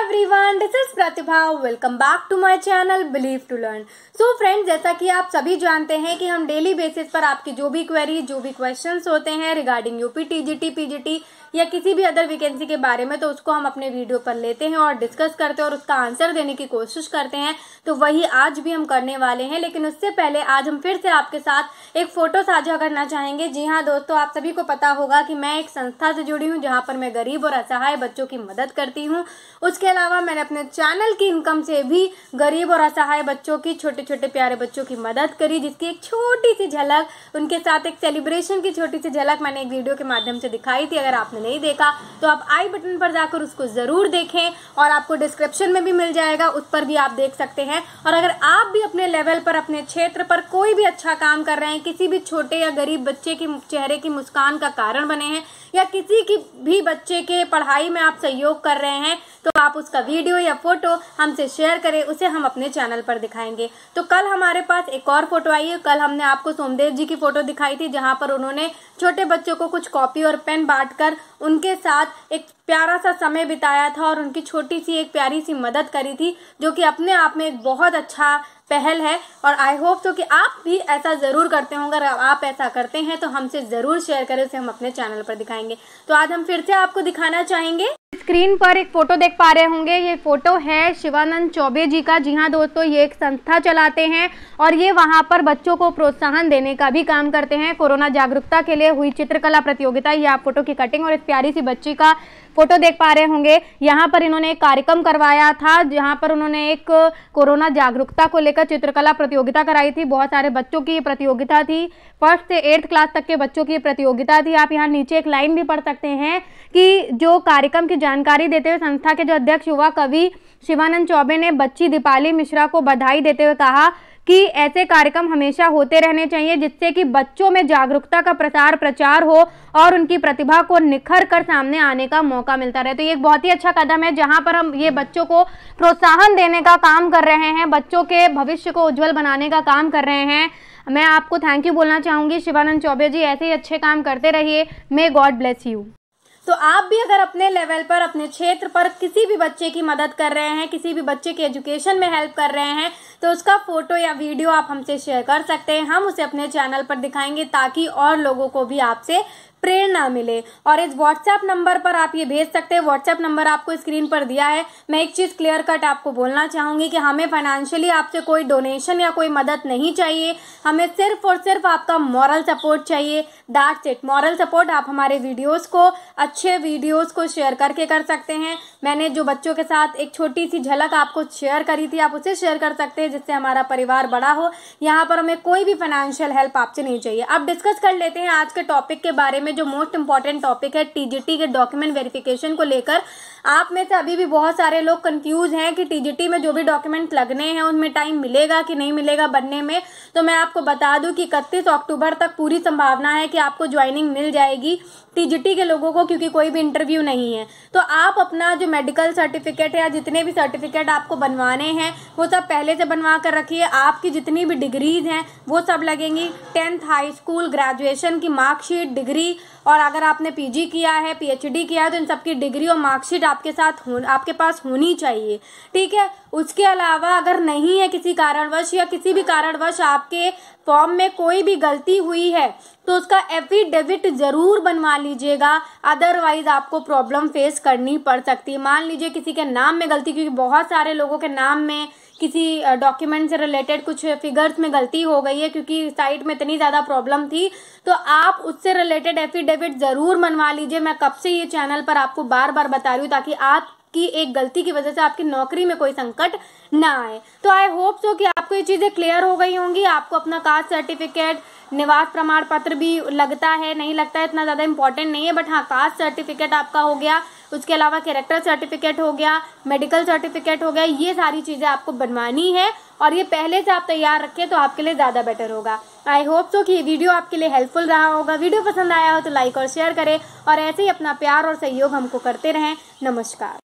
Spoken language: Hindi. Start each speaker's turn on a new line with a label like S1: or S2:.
S1: everyone this is Pratibha welcome back to my channel believe to learn so friends जैसा कि आप सभी जानते हैं कि हम डेली बेसिस पर आपकी जो भी क्वेरी जो भी क्वेश्चंस होते हैं रिगार्डिंग यूपी टीजीटी पीजीटी या किसी भी अदर वैकेंसी के बारे में तो उसको हम अपने वीडियो पर लेते हैं और डिस्कस करते हैं और उसका आंसर देने की कोशिश करते हैं तो वही आज भी हम करने वाले हैं लेकिन उससे पहले आज हम फिर से आपके साथ एक फोटो साझा करना चाहेंगे जी हाँ दोस्तों आप सभी को पता होगा कि मैं एक संस्था से जुड़ी हूँ जहाँ पर मैं गरीब और असहाय बच्चों की मदद करती हूँ उसके इसके अलावा मैंने अपने चैनल की इनकम से भी गरीब और असहाय बच्चों की छोटे छोटे प्यारे बच्चों की मदद करी जिसकी एक छोटी सी झलक उनके साथ एक सेलिब्रेशन की छोटी सी झलक मैंने एक वीडियो के माध्यम से दिखाई थी अगर आपने नहीं देखा तो आप आई बटन पर जाकर उसको ज़रूर देखें और आपको डिस्क्रिप्शन में भी मिल जाएगा उस पर भी आप देख सकते हैं और अगर आप भी अपने लेवल पर अपने क्षेत्र पर कोई भी अच्छा काम कर रहे हैं किसी भी छोटे या गरीब बच्चे के चेहरे की मुस्कान का कारण बने हैं या किसी की भी बच्चे के पढ़ाई में आप सहयोग कर रहे हैं तो आप आप उसका वीडियो या फोटो हमसे शेयर करें उसे हम अपने चैनल पर दिखाएंगे तो कल हमारे पास एक और फोटो आई है कल हमने आपको सोमदेव जी की फोटो दिखाई थी जहाँ पर उन्होंने छोटे बच्चों को कुछ कॉपी और पेन बांट उनके साथ एक प्यारा सा समय बिताया था और उनकी छोटी सी एक प्यारी सी मदद करी थी जो कि अपने आप में एक बहुत अच्छा पहल है और आई होप तो कि आप भी ऐसा ज़रूर करते होंगे अगर आप ऐसा करते हैं तो हमसे ज़रूर शेयर करें उसे हम अपने चैनल पर दिखाएंगे तो आज हम फिर से आपको दिखाना चाहेंगे स्क्रीन पर एक फ़ोटो देख पा रहे होंगे ये फ़ोटो है शिवानंद चौबे जी का जी हाँ दोस्तों ये एक संस्था चलाते हैं और ये वहाँ पर बच्चों को प्रोत्साहन देने का भी काम करते हैं कोरोना जागरूकता के लिए हुई चित्रकला प्रतियोगिता ये आप फोटो की कटिंग और इस प्यारी सी बच्ची का फोटो देख पा रहे होंगे यहाँ पर इन्होंने एक कार्यक्रम करवाया था जहाँ पर उन्होंने एक कोरोना जागरूकता को लेकर चित्रकला प्रतियोगिता कराई थी बहुत सारे बच्चों की प्रतियोगिता थी फर्स्ट से एट्थ क्लास तक के बच्चों की प्रतियोगिता थी आप यहाँ नीचे एक लाइन भी पढ़ सकते हैं कि जो कार्यक्रम की जानकारी देते हुए संस्था के जो अध्यक्ष युवा कवि शिवानंद चौबे ने बच्ची दीपाली मिश्रा को बधाई देते हुए कहा कि ऐसे कार्यक्रम हमेशा होते रहने चाहिए जिससे कि बच्चों में जागरूकता का प्रसार प्रचार हो और उनकी प्रतिभा को निखर कर सामने आने का मौका मिलता रहे तो ये एक बहुत ही अच्छा कदम है जहाँ पर हम ये बच्चों को प्रोत्साहन देने का काम कर रहे हैं बच्चों के भविष्य को उज्जवल बनाने का काम कर रहे हैं मैं आपको थैंक यू बोलना चाहूँगी शिवानंद चौबे जी ऐसे ही अच्छे काम करते रहिए मे गॉड ब्लेस यू तो आप भी अगर अपने लेवल पर अपने क्षेत्र पर किसी भी बच्चे की मदद कर रहे हैं किसी भी बच्चे के एजुकेशन में हेल्प कर रहे हैं तो उसका फोटो या वीडियो आप हमसे शेयर कर सकते हैं हम उसे अपने चैनल पर दिखाएंगे ताकि और लोगों को भी आपसे प्रेरणा मिले और इस व्हाट्सएप नंबर पर आप ये भेज सकते हैं व्हाट्सएप नंबर आपको स्क्रीन पर दिया है मैं एक चीज़ क्लियर कट आपको बोलना चाहूंगी कि हमें फाइनेंशियली आपसे कोई डोनेशन या कोई मदद नहीं चाहिए हमें सिर्फ और सिर्फ आपका मॉरल सपोर्ट चाहिए दैट्स इट मॉरल सपोर्ट आप हमारे वीडियोज़ को अच्छे वीडियोज़ को शेयर करके कर सकते हैं मैंने जो बच्चों के साथ एक छोटी सी झलक आपको शेयर करी थी आप उसे शेयर कर सकते हैं जिससे हमारा परिवार बड़ा हो यहाँ पर हमें कोई भी फाइनेंशियल हेल्प आपसे नहीं चाहिए अब डिस्कस कर लेते हैं आज के टॉपिक के बारे में जो मोस्ट इंपॉर्टेंट टॉपिक है टीजीटी के डॉक्यूमेंट वेरिफिकेशन को लेकर आप में से अभी भी बहुत सारे लोग कंफ्यूज हैं कि टीजीटी में जो भी डॉक्यूमेंट लगने हैं उनमें टाइम मिलेगा कि नहीं मिलेगा बनने में तो मैं आपको बता दूं कि इकतीस अक्टूबर तक पूरी संभावना है कि आपको ज्वाइनिंग मिल जाएगी टीजीटी के लोगों को क्योंकि कोई भी इंटरव्यू नहीं है तो आप अपना जो मेडिकल सर्टिफिकेट या जितने भी सर्टिफिकेट आपको बनवाने हैं वो सब पहले से बनवा कर रखिए आपकी जितनी भी डिग्रीज हैं वो सब लगेंगी टेंथ हाई स्कूल ग्रेजुएशन की मार्कशीट डिग्री और अगर आपने पीजी किया है पीएचडी किया है तो इन सबकी डिग्री और मार्कशीट आपके साथ हो आपके पास होनी चाहिए ठीक है उसके अलावा अगर नहीं है किसी कारणवश या किसी भी कारणवश आपके फॉर्म में कोई भी गलती हुई है तो उसका एफिडेविट जरूर बनवा लीजिएगा अदरवाइज आपको प्रॉब्लम फेस करनी पड़ सकती है मान लीजिए किसी के नाम में गलती क्योंकि बहुत सारे लोगों के नाम में किसी डॉक्यूमेंट से रिलेटेड कुछ फिगर्स में गलती हो गई है क्योंकि साइट में इतनी ज़्यादा प्रॉब्लम थी तो आप उससे रिलेटेड एफिडेविट ज़रूर मनवा लीजिए मैं कब से ये चैनल पर आपको बार बार बता रही हूँ ताकि आप आपकी एक गलती की वजह से आपकी नौकरी में कोई संकट ना आए तो आई होप सो कि आपको ये चीज़ें क्लियर हो गई होंगी आपको अपना कास्ट सर्टिफिकेट निवास प्रमाण पत्र भी लगता है नहीं लगता है इतना ज़्यादा इंपॉर्टेंट नहीं है बट हाँ कास्ट सर्टिफिकेट आपका हो गया उसके अलावा कैरेक्टर सर्टिफिकेट हो गया मेडिकल सर्टिफिकेट हो गया ये सारी चीज़ें आपको बनवानी है और ये पहले से आप तैयार रखें तो आपके लिए ज़्यादा बेटर होगा आई होप सो कि ये वीडियो आपके लिए हेल्पफुल रहा होगा वीडियो पसंद आया हो तो लाइक और शेयर करें और ऐसे ही अपना प्यार और सहयोग हमको करते रहें नमस्कार